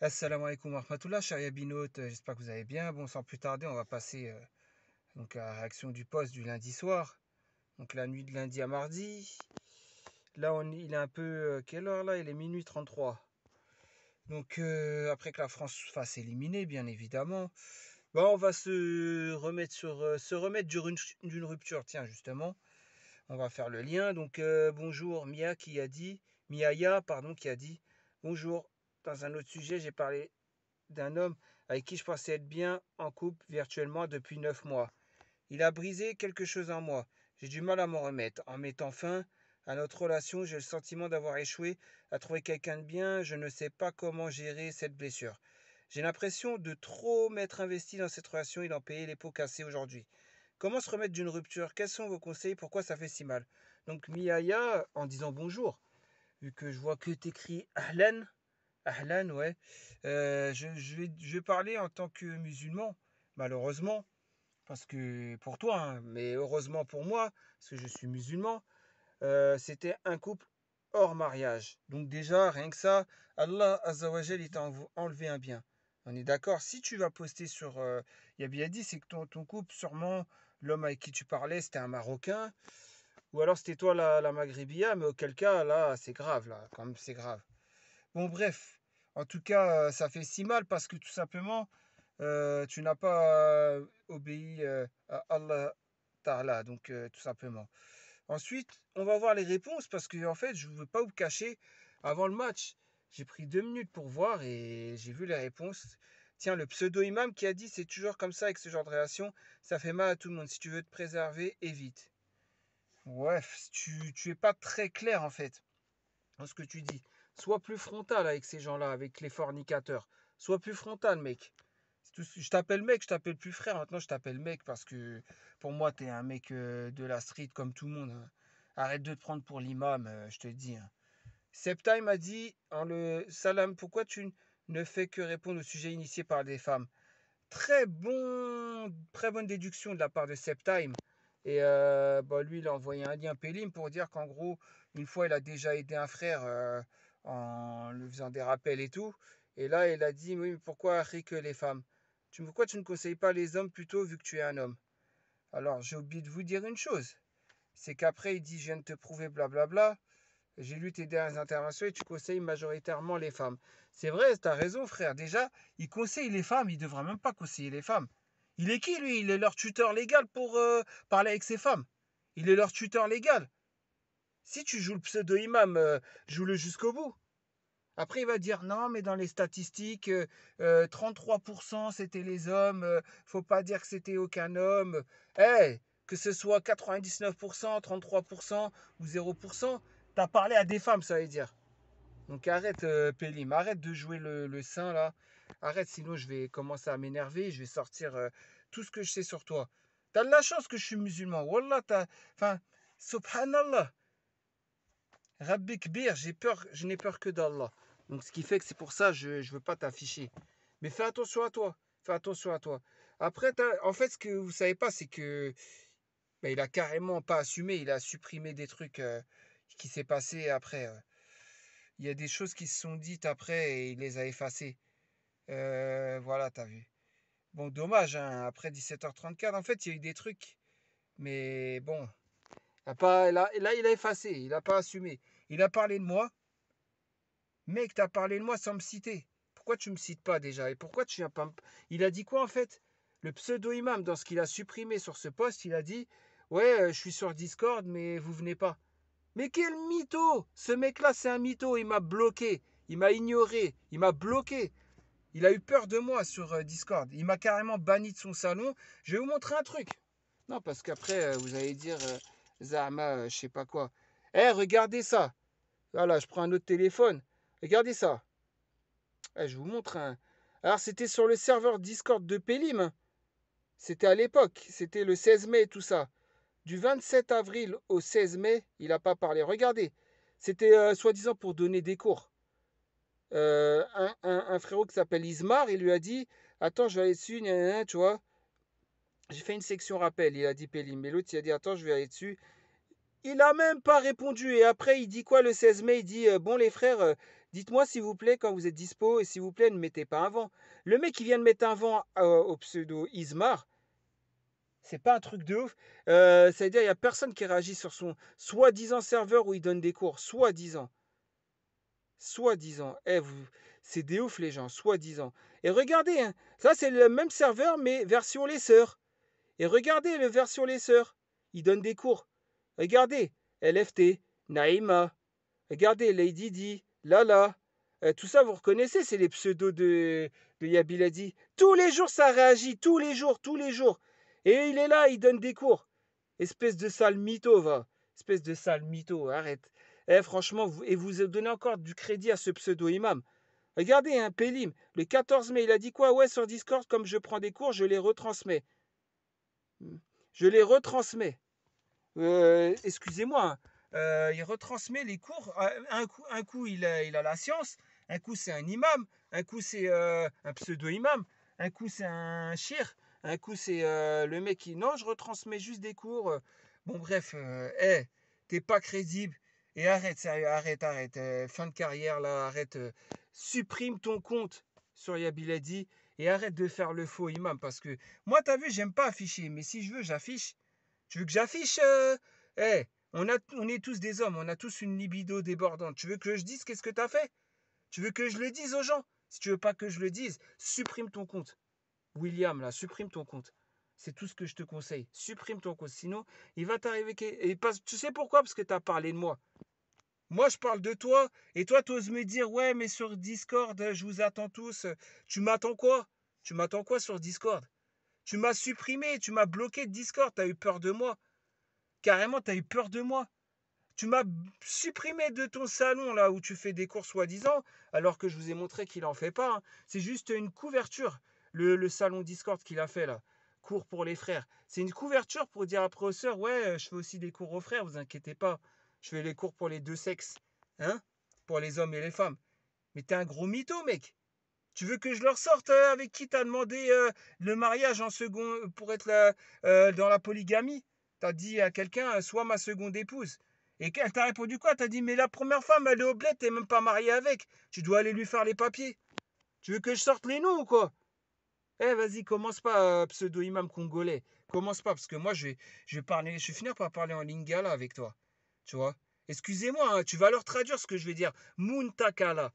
Assalamu alaikum wa rahmatullah, chers euh, j'espère que vous allez bien. Bon, sans plus tarder, on va passer euh, donc à la réaction du poste du lundi soir. Donc la nuit de lundi à mardi. Là, on, il est un peu... Euh, quelle heure là Il est minuit 33. Donc après que la France fasse éliminer, bien évidemment, bah, on va se remettre, sur, se remettre d'une rupture. Tiens, justement, on va faire le lien. Donc bonjour Mia qui a dit... Miaya, pardon, qui a dit... Bonjour, dans un autre sujet, j'ai parlé d'un homme avec qui je pensais être bien en couple virtuellement depuis neuf mois. Il a brisé quelque chose en moi. J'ai du mal à m'en remettre. En mettant fin à notre relation, j'ai le sentiment d'avoir échoué à trouver quelqu'un de bien. Je ne sais pas comment gérer cette blessure. J'ai l'impression de trop m'être investi dans cette relation et d'en payer les pots cassés aujourd'hui. Comment se remettre d'une rupture Quels sont vos conseils Pourquoi ça fait si mal Donc Miaya, en disant bonjour, vu que je vois que tu t'écris Hélène. Ahlan, ouais. Euh, je, vais, parler en tant que musulman, malheureusement, parce que pour toi, hein, mais heureusement pour moi, parce que je suis musulman, euh, c'était un couple hors mariage. Donc déjà, rien que ça, Allah Azzawajal, il t'a enlevé un bien. On est d'accord Si tu vas poster sur Yabiyadi, euh, Yabiadi, c'est que ton, ton, couple, sûrement, l'homme avec qui tu parlais, c'était un Marocain, ou alors c'était toi la, la mais auquel cas, là, c'est grave, là, quand même, c'est grave. Bon, bref, en tout cas, euh, ça fait si mal parce que tout simplement, euh, tu n'as pas euh, obéi à Allah Ta'ala, donc tout simplement. Ensuite, on va voir les réponses parce que, en fait, je ne veux pas vous cacher, avant le match, j'ai pris deux minutes pour voir et j'ai vu les réponses. Tiens, le pseudo-imam qui a dit c'est toujours comme ça avec ce genre de relation, ça fait mal à tout le monde. Si tu veux te préserver, évite. Ouais, tu, tu es pas très clair en fait dans ce que tu dis. Sois plus frontal avec ces gens-là, avec les fornicateurs. Sois plus frontal, mec. Je t'appelle mec, je t'appelle plus frère. Maintenant, je t'appelle mec parce que pour moi, t'es un mec euh, de la street comme tout le monde. Hein. Arrête de te prendre pour l'imam, euh, je te dis. Hein. Septime a dit en le salam, pourquoi tu ne fais que répondre au sujet initié par des femmes Très bon, très bonne déduction de la part de Septime. Et euh, bah, lui, il a envoyé un lien Pélim pour dire qu'en gros, une fois, il a déjà aidé un frère en lui faisant des rappels et tout. Et là, il a dit, oui, mais pourquoi que les femmes Pourquoi tu ne conseilles pas les hommes plutôt vu que tu es un homme Alors, j'ai oublié de vous dire une chose. C'est qu'après, il dit, je viens de te prouver blablabla. J'ai lu tes dernières interventions et tu conseilles majoritairement les femmes. C'est vrai, tu as raison, frère. Déjà, il conseille les femmes, il ne devrait même pas conseiller les femmes. Il est qui, lui Il est leur tuteur légal pour euh, parler avec ses femmes. Il est leur tuteur légal. Si tu joues le pseudo-imam, euh, joue-le jusqu'au bout. Après, il va dire non, mais dans les statistiques, 33% euh, euh, c'était les hommes, faut pas dire que c'était aucun homme. Eh, que ce soit 99%, 33% ou 0%, t'as parlé à des femmes, ça veut dire. Donc arrête, Pélim, arrête de jouer le, le saint là. Arrête, sinon je vais commencer à m'énerver, je vais sortir tout ce que je sais sur toi. T'as de la chance que je suis musulman. Wallah, t'as. Enfin, subhanallah. Rabbi Kbir, j'ai peur, je n'ai peur que d'Allah. Donc ce qui fait que c'est pour ça que je ne veux pas t'afficher. Mais fais attention à toi. Fais attention à toi. Après, en fait, ce que vous ne savez pas, c'est que ben, il a carrément pas assumé. Il a supprimé des trucs euh, qui s'est passé après. Euh. Il y a des choses qui se sont dites après et il les a effacées. Euh, voilà, t'as vu. Bon, dommage, hein, après 17h34, en fait, il y a eu des trucs. Mais bon, pas, là, là, il a effacé, il n'a pas assumé. Il a parlé de moi. Mec, as parlé de moi sans me citer. Pourquoi tu me cites pas déjà Et pourquoi tu viens pas Il a dit quoi en fait Le pseudo-imam, dans ce qu'il a supprimé sur ce poste, il a dit Ouais, euh, je suis sur Discord, mais vous venez pas. Mais quel mytho Ce mec-là, c'est un mytho. Il m'a bloqué. Il m'a ignoré. Il m'a bloqué. Il a eu peur de moi sur euh, Discord. Il m'a carrément banni de son salon. Je vais vous montrer un truc. Non, parce qu'après, euh, vous allez dire. Zama, euh, je sais pas quoi. Eh, regardez ça. Voilà, ah, je prends un autre téléphone. Regardez ça. Eh, je vous montre un. Alors, c'était sur le serveur Discord de Pélim. C'était à l'époque. C'était le 16 mai, tout ça. Du 27 avril au 16 mai, il n'a pas parlé. Regardez. C'était euh, soi-disant pour donner des cours. Euh, un, frérot qui s'appelle Ismar, il lui a dit Attends, je vais aller dessus, tu vois. J'ai fait une section rappel, il a dit Peli, Mais l'autre, il a dit Attends, je vais aller dessus. Il n'a même pas répondu. Et après, il dit quoi le 16 mai Il dit euh, Bon, les frères, euh, dites-moi s'il vous plaît quand vous êtes dispo et s'il vous plaît, ne mettez pas un vent. Le mec qui vient de mettre un vent euh, au pseudo Ismar, c'est pas un truc de ouf. C'est-à-dire, il n'y a personne qui réagit sur son soi-disant serveur où il donne des cours, soi-disant. Soi-disant. Eh, vous. C'est des ouf les gens, soi-disant. Et regardez, hein, ça c'est le même serveur mais version les sœurs. Et regardez le vers sur les sœurs. Il donne des cours. Regardez, LFT, Naïma. Regardez, Lady Di, Lala. Euh, tout ça, vous reconnaissez, c'est les pseudos de, de Yabiladi. Tous les jours, ça réagit. Tous les jours, tous les jours. Et il est là, il donne des cours. Espèce de sale mytho, va. Espèce de sale mytho, arrête. Eh, franchement, vous, et vous donnez encore du crédit à ce pseudo-imam. Regardez, un hein, Pélim, le 14 mai, il a dit quoi Ouais, sur Discord, comme je prends des cours, je les retransmets. Hmm. Je les retransmets. Euh, excusez-moi. Hein. Euh, il retransmet les cours. Euh, un coup, il, a, la science. Un coup, c'est un imam. Un coup, c'est un pseudo-imam. Un coup, c'est un chir. Un coup, c'est le mec qui. Non, je retransmets juste des cours. Bon, bref, eh, t'es pas crédible. Et arrête, sérieux, arrête, arrête. fin de carrière, là, arrête. supprime ton compte sur Yabiladi et arrête de faire le faux imam parce que moi, as vu, j'aime pas afficher, mais si je veux, j'affiche. Tu veux que j'affiche euh, Eh, on, on est tous des hommes, on a tous une libido débordante. Tu veux que je dise qu'est-ce que tu as fait Tu veux que je le dise aux gens Si tu veux pas que je le dise, supprime ton compte. William, là, supprime ton compte. C'est tout ce que je te conseille. Supprime ton compte. Sinon, il va t'arriver. Tu sais pourquoi Parce que tu as parlé de moi. Moi, je parle de toi, et toi, tu oses me dire, ouais, mais sur Discord, je vous attends tous. Tu m'attends quoi Tu m'attends quoi sur Discord Tu m'as supprimé, tu m'as bloqué de Discord, tu as eu peur de moi. Carrément, tu as eu peur de moi. Tu m'as supprimé de ton salon, là, où tu fais des cours soi-disant, alors que je vous ai montré qu'il en fait pas. Hein. C'est juste une couverture, le, salon Discord qu'il a fait, là cours pour les frères. C'est une couverture pour dire après à professeur, ouais, euh, je fais aussi des cours aux frères, vous inquiétez pas. Je fais les cours pour les deux sexes, hein Pour les hommes et les femmes. Mais t'es un gros mytho, mec. Tu veux que je leur sorte euh, avec qui t'as demandé euh, le mariage en second euh, pour être la, dans la polygamie T'as dit à quelqu'un, sois ma seconde épouse. Et elle t'a répondu quoi T'as dit, mais la première femme, elle est oblette, t'es même pas mariée avec. Tu dois aller lui faire les papiers. Tu veux que je sorte les noms ou quoi Eh, vas-y, commence pas, pseudo-imam congolais. Commence pas, parce que moi, je je vais, parler, je vais finir par parler en lingala avec toi. Tu vois Excusez-moi, hein, tu vas leur traduire ce que je vais dire. Muntakala.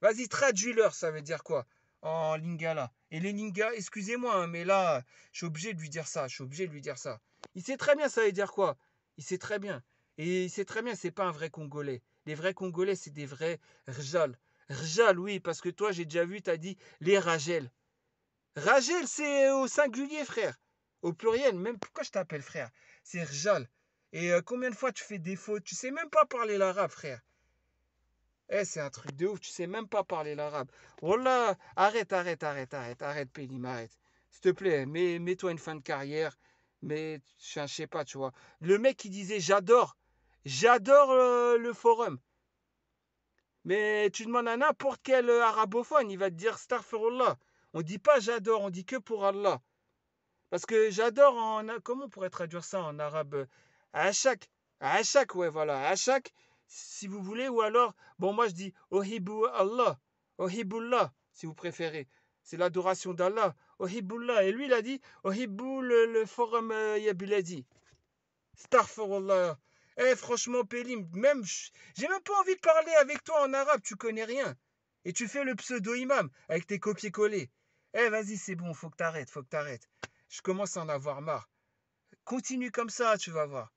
Vas-y, traduis-leur, ça veut dire quoi En lingala. Et les lingas, excusez-moi, hein, mais là, je suis obligé de lui dire ça, je suis obligé de lui dire ça. Il sait très bien ça veut dire quoi. Il sait très bien. Et il sait très bien, c'est pas un vrai Congolais. Les vrais Congolais, c'est des vrais Rjal. Rjal, oui, parce que toi, j'ai déjà vu, tu as dit les Ragel. Rajel, c'est au singulier, frère. Au pluriel, même pourquoi je t'appelle frère C'est Rjal. Et euh, combien de fois tu fais des fautes Tu sais même pas parler l'arabe, frère. Eh, c'est un truc de ouf, tu sais même pas parler l'arabe. Oh là, arrête, arrête, arrête, arrête, arrête, Pélim, arrête. S'il te plaît, mets, toi une fin de carrière. Mais je sais pas, tu vois. Le mec qui disait j'adore, j'adore le, forum. Mais tu demandes à n'importe quel euh, arabophone, il va te dire Allah. On dit pas j'adore, on dit que pour Allah. Parce que j'adore en. Comment on pourrait traduire ça en arabe euh, à chaque, à chaque, ouais, voilà, à chaque, si vous voulez, ou alors, bon, moi je dis Ohibou Allah, Allah, si vous préférez. C'est l'adoration d'Allah, Allah, Et lui, il a dit Ohibou le, le forum euh, Star Yabuladi. Allah, Eh, franchement, Pélim, même, j'ai même pas envie de parler avec toi en arabe, tu connais rien. Et tu fais le pseudo-imam avec tes copier-coller. Eh, vas-y, c'est bon, faut que t'arrêtes, faut que t'arrêtes. Je commence à en avoir marre. Continue comme ça, tu vas voir.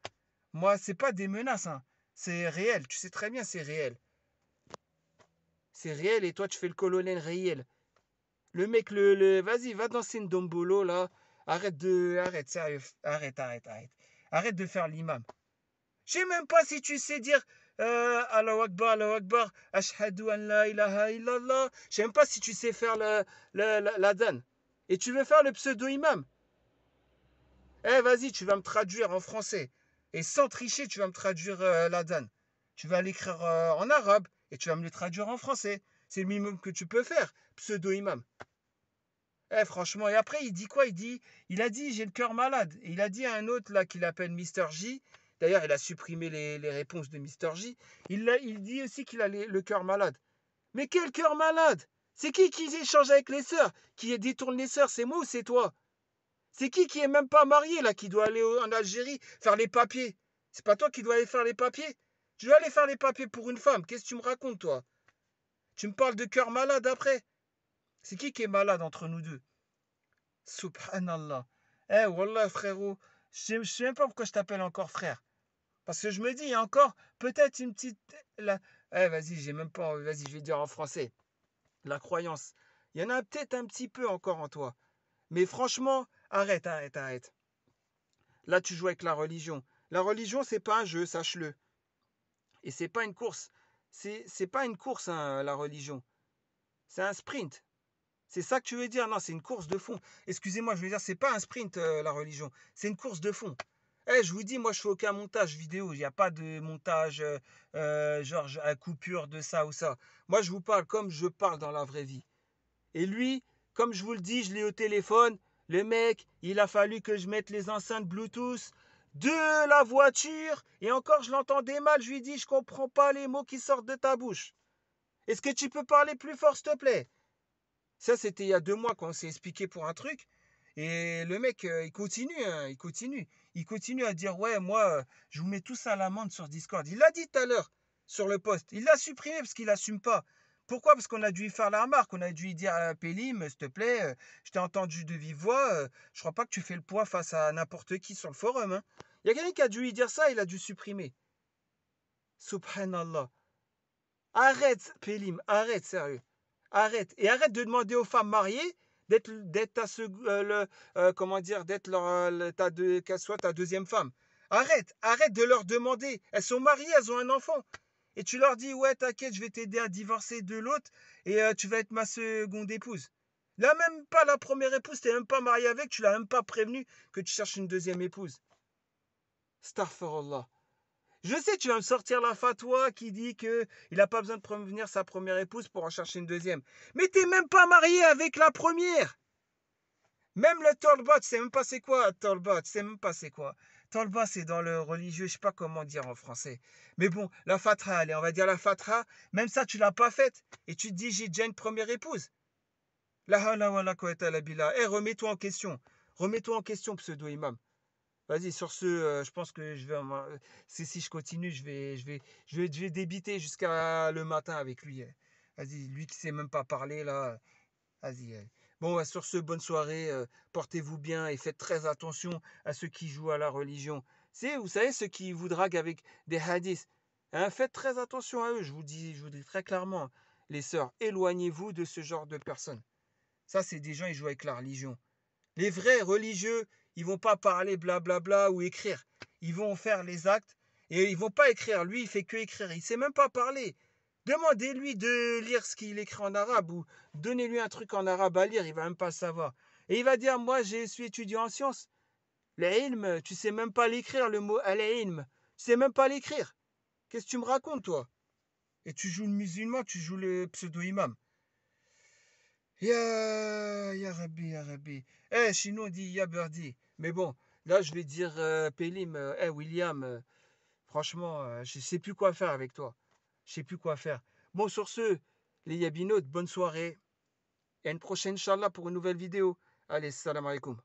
Moi, c'est pas des menaces, hein. c'est réel, tu sais très bien, c'est réel. C'est réel et toi, tu fais le colonel réel. Le mec, le, le vas-y, va danser dombolo là. Arrête de. Arrête, sérieux. Arrête, arrête, arrête. Arrête de faire l'imam. Je sais même pas si tu sais dire euh, Allahu Akbar, Allahu Akbar, Ashhadu an la ilaha illallah. Je sais même pas si tu sais faire le, la, la Et tu veux faire le pseudo-imam. Eh, vas-y, tu vas me traduire en français. Et sans tricher, tu vas me traduire euh, la dan. Tu vas l'écrire euh, en arabe et tu vas me le traduire en français. C'est le minimum que tu peux faire, pseudo-imam. Eh, franchement, et après, il dit quoi Il dit, il a dit, j'ai le cœur malade. il a dit à un autre, là, qu'il appelle Mister J. D'ailleurs, il a supprimé les, réponses de Mister J. Il, il dit aussi qu'il a le cœur malade. Mais quel cœur malade C'est qui qui échange avec les sœurs Qui détourne les sœurs C'est moi ou c'est toi c'est qui qui est même pas marié là qui doit aller en Algérie faire les papiers C'est pas toi qui dois aller faire les papiers Tu dois aller faire les papiers pour une femme. Qu'est-ce que tu me racontes toi Tu me parles de cœur malade après C'est qui qui est malade entre nous deux Subhanallah. Eh wallah frérot, je sais même pas pourquoi je t'appelle encore frère. Parce que je me dis, il y a encore peut-être une petite... Eh vas-y, j'ai même pas... Vas-y, je vais dire en français. La croyance. Il y en a peut-être un petit peu encore en toi. Mais franchement, Arrête, arrête, arrête. Là, tu joues avec la religion. La religion, c'est pas un jeu, sache-le. Et c'est pas une course. C'est, c'est pas une course, hein, la religion. C'est un sprint. C'est ça que tu veux dire Non, c'est une course de fond. Excusez-moi, je veux dire, c'est pas un sprint, euh, la religion. C'est une course de fond. Eh, je vous dis, moi, je fais aucun montage vidéo. Il n'y a pas de montage, euh, euh, genre, à coupure de ça ou ça. Moi, je vous parle comme je parle dans la vraie vie. Et lui, comme je vous le dis, je l'ai au téléphone. Le mec, il a fallu que je mette les enceintes Bluetooth de la voiture. Et encore, je l'entendais mal. Je lui dis, je comprends pas les mots qui sortent de ta bouche. Est-ce que tu peux parler plus fort, s'il te plaît Ça, c'était il y a deux mois qu'on s'est expliqué pour un truc. Et le mec, euh, il continue, hein, il continue. Il continue à dire, ouais, moi, euh, je vous mets tous à l'amende sur Discord. Il l'a dit tout à l'heure sur le poste. Il l'a supprimé parce qu'il n'assume pas. Pourquoi Parce qu'on a dû faire la remarque, on a dû dire à Pélim, s'il te plaît, euh, je t'ai entendu de vive voix, euh, je crois pas que tu fais le poids face à n'importe qui sur le forum. Hein. Il y a quelqu'un qui a dû lui dire ça, il a dû supprimer. Subhanallah. Arrête, Pélim, arrête, sérieux. Arrête. Et arrête de demander aux femmes mariées d'être d'être ce euh, comment dire d'être leur ta de qu'elle soit ta deuxième femme. Arrête, arrête de leur demander. Elles sont mariées, elles ont un enfant et tu leur dis ouais t'inquiète je vais t'aider à divorcer de l'autre et euh, tu vas être ma seconde épouse. Là même pas la première épouse, t'es même pas marié avec, tu l'as même pas prévenu que tu cherches une deuxième épouse. Allah. Je sais, tu vas me sortir la fatwa qui dit que il n'a pas besoin de prévenir sa première épouse pour en chercher une deuxième. Mais t'es même pas marié avec la première. Même le Talbot c'est même pas c'est quoi, Talbot c'est même pas c'est quoi. Tant le bas, c'est dans le religieux, je sais pas comment dire en français. Mais bon, la fatra, allez, on va dire la fatra. Même ça, tu l'as pas faite. Et tu te dis, j'ai déjà une première épouse. La hala à la Eh, remets-toi en question. Remets-toi en question, pseudo-imam. Vas-y, sur ce, euh, je pense que je vais. Euh, si, si je continue, je vais, je vais, je vais, je vais débiter jusqu'à le matin avec lui. Eh. Vas-y, lui qui sait même pas parler, là. Euh, vas-y. Bon, bah, sur ce, bonne soirée, euh, portez-vous bien et faites très attention à ceux qui jouent à la religion. C'est, vous savez, ceux qui vous draguent avec des hadiths. Hein, faites très attention à eux, je vous dis, je vous dis très clairement, les sœurs, éloignez-vous de ce genre de personnes. Ça, c'est des gens, ils jouent avec la religion. Les vrais religieux, ils vont pas parler blablabla ou écrire. Ils vont faire les actes et ils vont pas écrire. Lui, il fait que écrire. Il sait même pas parler. Demandez-lui de lire ce qu'il écrit en arabe ou donnez-lui un truc en arabe à lire, il va même pas savoir. Et il va dire, moi, je suis étudiant en sciences. ilm, tu sais même pas l'écrire, le mot al-ilm. Tu sais même pas l'écrire. Qu'est-ce que tu me racontes, toi Et tu joues le musulman, tu joues le pseudo-imam. Ya, ya Rabbi, ya Rabbi. Eh, sinon, dit ya Birdie. Mais bon, là, je vais dire, Pelim, euh, Pélim, euh, eh, William, euh, franchement, je je sais plus quoi faire avec toi. Je sais plus quoi faire. Bon, sur ce, les Yabinotes, bonne soirée. Et à une prochaine, Inch'Allah, pour une nouvelle vidéo. Allez, salam alaikum.